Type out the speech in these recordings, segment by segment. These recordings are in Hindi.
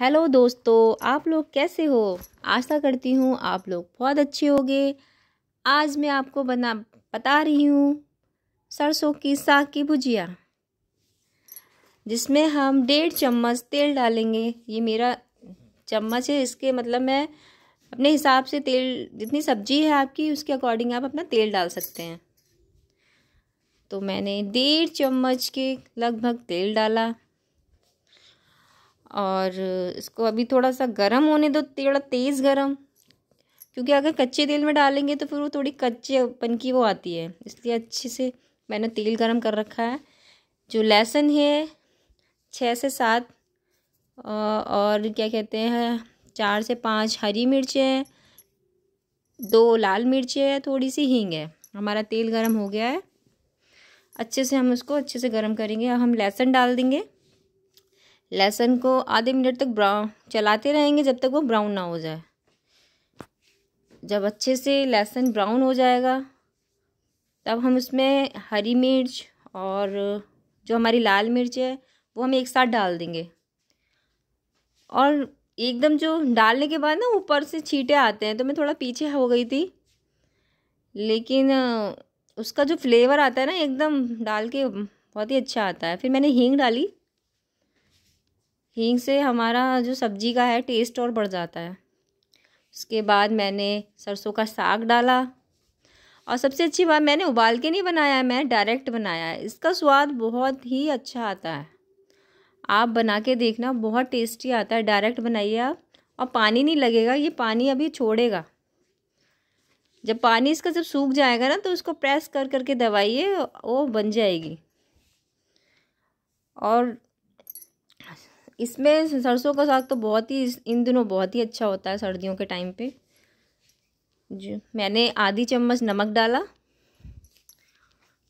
हेलो दोस्तों आप लोग कैसे हो आशा करती हूँ आप लोग बहुत अच्छे होगे आज मैं आपको बना बता रही हूँ सरसों की साग की भुजिया जिसमें हम डेढ़ चम्मच तेल डालेंगे ये मेरा चम्मच है इसके मतलब मैं अपने हिसाब से तेल जितनी सब्जी है आपकी उसके अकॉर्डिंग आप अपना तेल डाल सकते हैं तो मैंने डेढ़ चम्मच के लगभग तेल डाला और इसको अभी थोड़ा सा गर्म होने दो थोड़ा तेज़ गर्म क्योंकि अगर कच्चे तेल में डालेंगे तो फिर वो थोड़ी कच्चे पन की वो आती है इसलिए अच्छे से मैंने तेल गर्म कर रखा है जो लहसुन है छः से सात और क्या कहते हैं चार से पाँच हरी मिर्चें हैं दो लाल मिर्चें हैं थोड़ी सी हींग है हमारा तेल गर्म हो गया है अच्छे से हम उसको अच्छे से गर्म करेंगे हम लहसुन डाल देंगे लहसुन को आधे मिनट तक ब्राउन चलाते रहेंगे जब तक वो ब्राउन ना हो जाए जब अच्छे से लहसुन ब्राउन हो जाएगा तब हम उसमें हरी मिर्च और जो हमारी लाल मिर्च है वो हम एक साथ डाल देंगे और एकदम जो डालने के बाद ना ऊपर से छींटे आते हैं तो मैं थोड़ा पीछे हो गई थी लेकिन उसका जो फ्लेवर आता है ना एकदम डाल के बहुत ही अच्छा आता है फिर मैंने हींग डाली हींग से हमारा जो सब्जी का है टेस्ट और बढ़ जाता है उसके बाद मैंने सरसों का साग डाला और सबसे अच्छी बात मैंने उबाल के नहीं बनाया है मैं डायरेक्ट बनाया है इसका स्वाद बहुत ही अच्छा आता है आप बना के देखना बहुत टेस्टी आता है डायरेक्ट बनाइए आप और पानी नहीं लगेगा ये पानी अभी छोड़ेगा जब पानी इसका जब सूख जाएगा ना तो उसको प्रेस कर करके दबाइए वो बन जाएगी और इसमें सरसों का साग तो बहुत ही इन दिनों बहुत ही अच्छा होता है सर्दियों के टाइम पे जी मैंने आधी चम्मच नमक डाला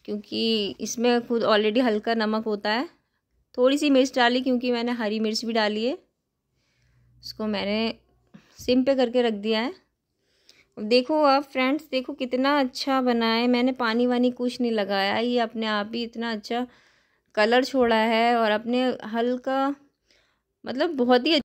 क्योंकि इसमें खुद ऑलरेडी हल्का नमक होता है थोड़ी सी मिर्च डाली क्योंकि मैंने हरी मिर्च भी डाली है इसको मैंने सिम पे करके रख दिया है देखो आप फ्रेंड्स देखो कितना अच्छा बना है मैंने पानी वानी कुछ नहीं लगाया ये अपने आप ही इतना अच्छा कलर छोड़ा है और अपने हल्का मतलब बहुत ही